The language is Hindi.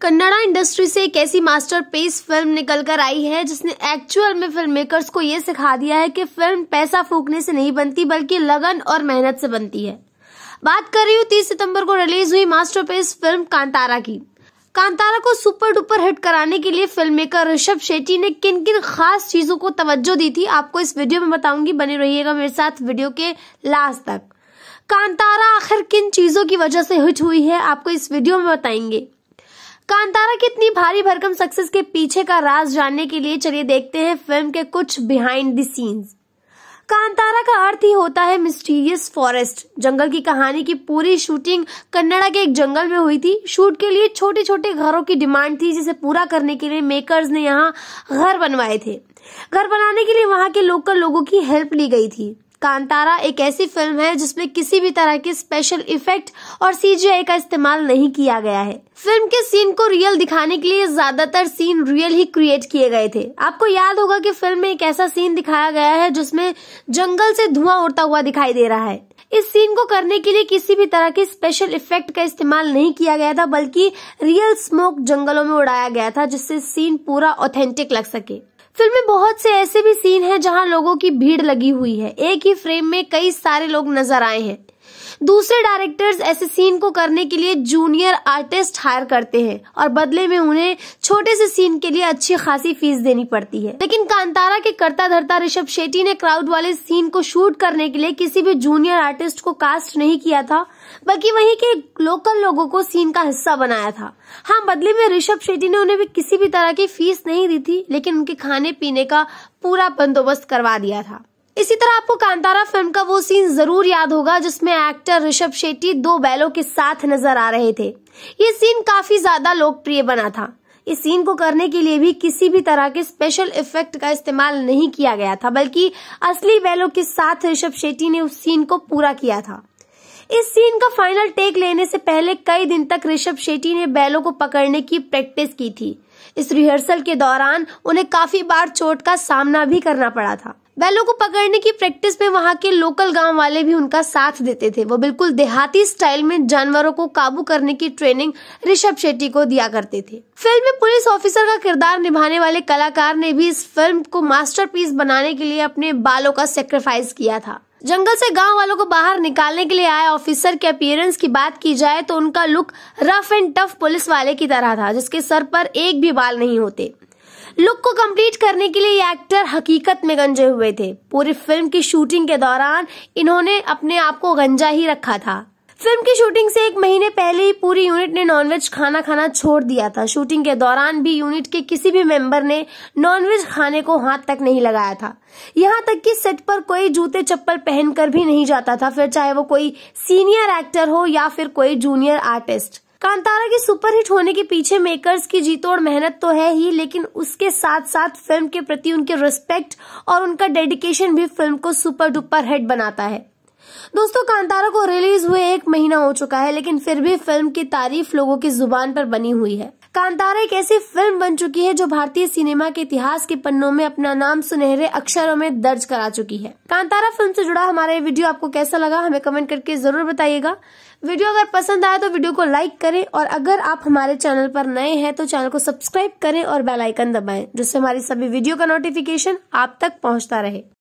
कन्नड़ा इंडस्ट्री से एक ऐसी मास्टर पेस फिल्म निकल कर आई है जिसने एक्चुअल में फिल्म मेकर्स को ये सिखा दिया है कि फिल्म पैसा फूकने से नहीं बनती बल्कि लगन और मेहनत से बनती है बात कर रही हूँ तीस सितंबर को रिलीज हुई मास्टर पेस फिल्म कांतारा की कांतारा को सुपर डुपर हिट कराने के लिए फिल्म मेकर ऋषभ शेट्टी ने किन किन खास चीजों को तवज्जो दी थी आपको इस वीडियो में बताऊंगी बने रहिएगा मेरे साथ वीडियो के लास्ट तक कांतारा आखिर किन चीजों की वजह से हिट हुई है आपको इस वीडियो में बताएंगे कांतारा की इतनी भारी भरकम सक्सेस के पीछे का राज जानने के लिए चलिए देखते हैं फिल्म के कुछ बिहाइंड द सीन्स कांतारा का अर्थ ही होता है मिस्टीरियस फॉरेस्ट जंगल की कहानी की पूरी शूटिंग कन्नड़ा के एक जंगल में हुई थी शूट के लिए छोटे छोटे घरों की डिमांड थी जिसे पूरा करने के लिए मेकर्स ने यहाँ घर बनवाए थे घर बनाने के लिए वहाँ के लोकल लोगों की हेल्प ली गई थी कांतारा एक ऐसी फिल्म है जिसमें किसी भी तरह के स्पेशल इफेक्ट और सीजीआई का इस्तेमाल नहीं किया गया है फिल्म के सीन को रियल दिखाने के लिए ज्यादातर सीन रियल ही क्रिएट किए गए थे आपको याद होगा कि फिल्म में एक ऐसा सीन दिखाया गया है जिसमें जंगल से धुआं उड़ता हुआ दिखाई दे रहा है इस सीन को करने के लिए किसी भी तरह के स्पेशल इफेक्ट का इस्तेमाल नहीं किया गया था बल्कि रियल स्मोक जंगलों में उड़ाया गया था जिससे सीन पूरा ऑथेंटिक लग सके फिल्म में बहुत से ऐसे भी सीन हैं जहां लोगों की भीड़ लगी हुई है एक ही फ्रेम में कई सारे लोग नजर आए हैं दूसरे डायरेक्टर्स ऐसे सीन को करने के लिए जूनियर आर्टिस्ट हायर करते हैं और बदले में उन्हें छोटे से सीन के लिए अच्छी खासी फीस देनी पड़ती है लेकिन कांतारा के करता धरता ऋषभ शेट्टी ने क्राउड वाले सीन को शूट करने के लिए किसी भी जूनियर आर्टिस्ट को कास्ट नहीं किया था बल्कि वही के लोकल लोगों को सीन का हिस्सा बनाया था हाँ बदले में ऋषभ शेट्टी ने उन्हें भी किसी भी तरह की फीस नहीं दी थी लेकिन उनके खाने पीने का पूरा बंदोबस्त करवा दिया था इसी तरह आपको कांतारा फिल्म का वो सीन जरूर याद होगा जिसमें एक्टर ऋषभ शेट्टी दो बैलों के साथ नजर आ रहे थे ये सीन काफी ज्यादा लोकप्रिय बना था इस सीन को करने के लिए भी किसी भी तरह के स्पेशल इफेक्ट का इस्तेमाल नहीं किया गया था बल्कि असली बैलों के साथ ऋषभ शेट्टी ने उस सीन को पूरा किया था इस सीन का फाइनल टेक लेने से पहले कई दिन तक ऋषभ शेट्टी ने बैलों को पकड़ने की प्रैक्टिस की थी इस रिहर्सल के दौरान उन्हें काफी बार चोट का सामना भी करना पड़ा था बैलों को पकड़ने की प्रैक्टिस में वहाँ के लोकल गांव वाले भी उनका साथ देते थे वो बिल्कुल देहाती स्टाइल में जानवरों को काबू करने की ट्रेनिंग ऋषभ शेट्टी को दिया करते थे फिल्म में पुलिस ऑफिसर का किरदार निभाने वाले कलाकार ने भी इस फिल्म को मास्टरपीस बनाने के लिए अपने बालों का सेक्रीफाइस किया था जंगल से गांव वालों को बाहर निकालने के लिए आए ऑफिसर के अपियरेंस की बात की जाए तो उनका look rough and tough police वाले की तरह था जिसके सर पर एक भी बाल नहीं होते लुक को कंप्लीट करने के लिए ये एक्टर हकीकत में गंजे हुए थे पूरी फिल्म की शूटिंग के दौरान इन्होंने अपने आप को गंजा ही रखा था फिल्म की शूटिंग से एक महीने पहले ही पूरी यूनिट ने नॉनवेज खाना खाना छोड़ दिया था शूटिंग के दौरान भी यूनिट के किसी भी मेंबर ने नॉनवेज खाने को हाथ तक नहीं लगाया था यहाँ तक कि सेट पर कोई जूते चप्पल पहनकर भी नहीं जाता था फिर चाहे वो कोई सीनियर एक्टर हो या फिर कोई जूनियर आर्टिस्ट कांतारा के सुपरहिट होने के पीछे मेकर्स की जीतोड़ मेहनत तो है ही लेकिन उसके साथ साथ फिल्म के प्रति उनके रिस्पेक्ट और उनका डेडिकेशन भी फिल्म को सुपर डुपर हिट बनाता है दोस्तों कांतारा को रिलीज हुए एक महीना हो चुका है लेकिन फिर भी फिल्म की तारीफ लोगों की जुबान पर बनी हुई है कांतारा एक ऐसी फिल्म बन चुकी है जो भारतीय सिनेमा के इतिहास के पन्नों में अपना नाम सुनहरे अक्षरों में दर्ज करा चुकी है कांतारा फिल्म से जुड़ा हमारा ये वीडियो आपको कैसा लगा हमें कमेंट करके जरूर बताइएगा वीडियो अगर पसंद आए तो वीडियो को लाइक करें और अगर आप हमारे चैनल पर नए हैं तो चैनल को सब्सक्राइब करें और बेलाइकन दबाए जिससे हमारी सभी वीडियो का नोटिफिकेशन आप तक पहुँचता रहे